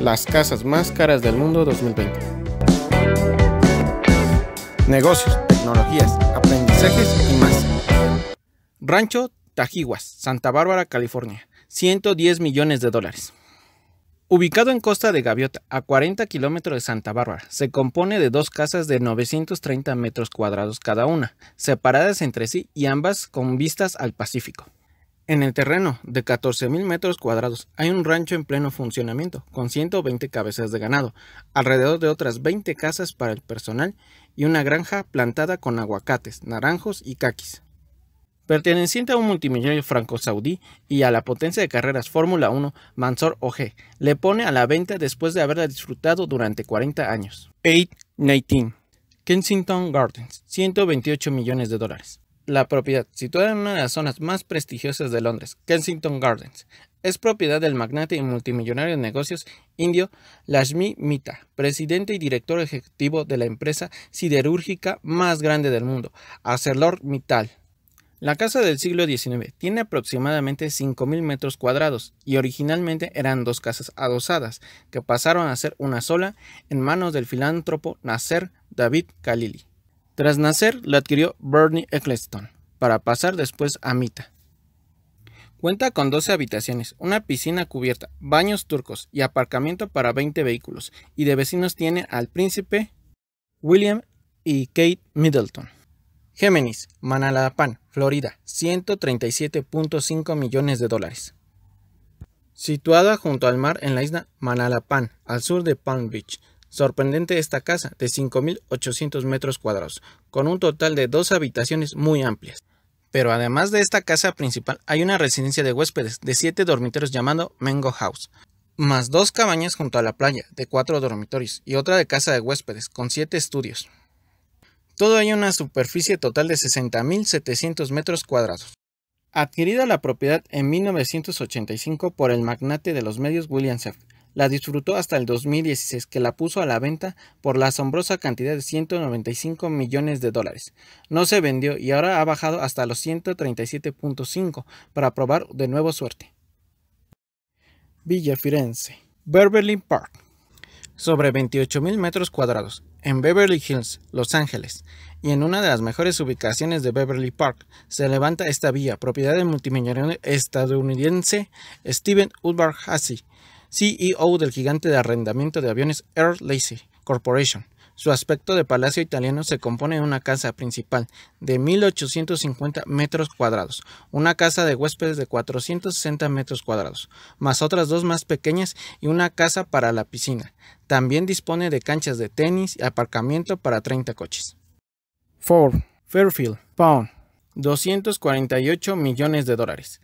las casas más caras del mundo 2020. Negocios, tecnologías, aprendizajes y más. Rancho Tajiguas, Santa Bárbara, California. 110 millones de dólares. Ubicado en Costa de Gaviota, a 40 kilómetros de Santa Bárbara, se compone de dos casas de 930 metros cuadrados cada una, separadas entre sí y ambas con vistas al Pacífico. En el terreno, de 14.000 metros cuadrados, hay un rancho en pleno funcionamiento, con 120 cabezas de ganado, alrededor de otras 20 casas para el personal y una granja plantada con aguacates, naranjos y caquis. Perteneciente a un multimillonario franco-saudí y a la potencia de carreras Fórmula 1, Mansor Oje le pone a la venta después de haberla disfrutado durante 40 años. 819 Kensington Gardens, 128 millones de dólares. La propiedad, situada en una de las zonas más prestigiosas de Londres, Kensington Gardens, es propiedad del magnate y multimillonario de negocios indio Lashmi Mita, presidente y director ejecutivo de la empresa siderúrgica más grande del mundo, Mittal. La casa del siglo XIX tiene aproximadamente 5.000 metros cuadrados y originalmente eran dos casas adosadas que pasaron a ser una sola en manos del filántropo Nasser David Khalili. Tras nacer, lo adquirió Bernie Eccleston, para pasar después a Mita. Cuenta con 12 habitaciones, una piscina cubierta, baños turcos y aparcamiento para 20 vehículos, y de vecinos tiene al príncipe William y Kate Middleton. Géminis, Manalapan, Florida, 137.5 millones de dólares. Situada junto al mar en la isla Manalapan, al sur de Palm Beach, Sorprendente esta casa de 5.800 metros cuadrados, con un total de dos habitaciones muy amplias. Pero además de esta casa principal hay una residencia de huéspedes de siete dormitorios llamado Mango House, más dos cabañas junto a la playa de cuatro dormitorios y otra de casa de huéspedes con siete estudios. Todo hay una superficie total de 60.700 metros cuadrados. Adquirida la propiedad en 1985 por el magnate de los medios William Seft, la disfrutó hasta el 2016 que la puso a la venta por la asombrosa cantidad de 195 millones de dólares. No se vendió y ahora ha bajado hasta los 137.5 para probar de nuevo suerte. Villa Firenze, Beverly Park, sobre mil metros cuadrados, en Beverly Hills, Los Ángeles, y en una de las mejores ubicaciones de Beverly Park, se levanta esta villa, propiedad del multimillonario estadounidense Steven Udvar CEO del gigante de arrendamiento de aviones Air Lacey Corporation. Su aspecto de palacio italiano se compone de una casa principal de 1850 metros cuadrados, una casa de huéspedes de 460 metros cuadrados, más otras dos más pequeñas y una casa para la piscina. También dispone de canchas de tenis y aparcamiento para 30 coches. Ford, Fairfield, Pound, 248 millones de dólares.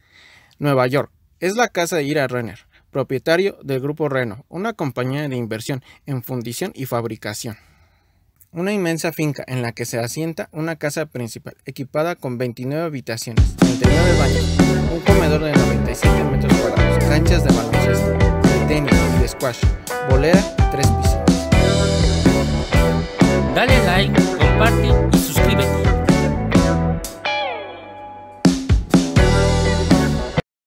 Nueva York. Es la casa de Ira Renner, propietario del Grupo Reno, una compañía de inversión en fundición y fabricación. Una inmensa finca en la que se asienta una casa principal, equipada con 29 habitaciones, 39 baños, un comedor de 97 metros cuadrados, canchas de baloncesto, tenis, de squash, bolera, tres piscinas. Dale like, comparte y suscríbete.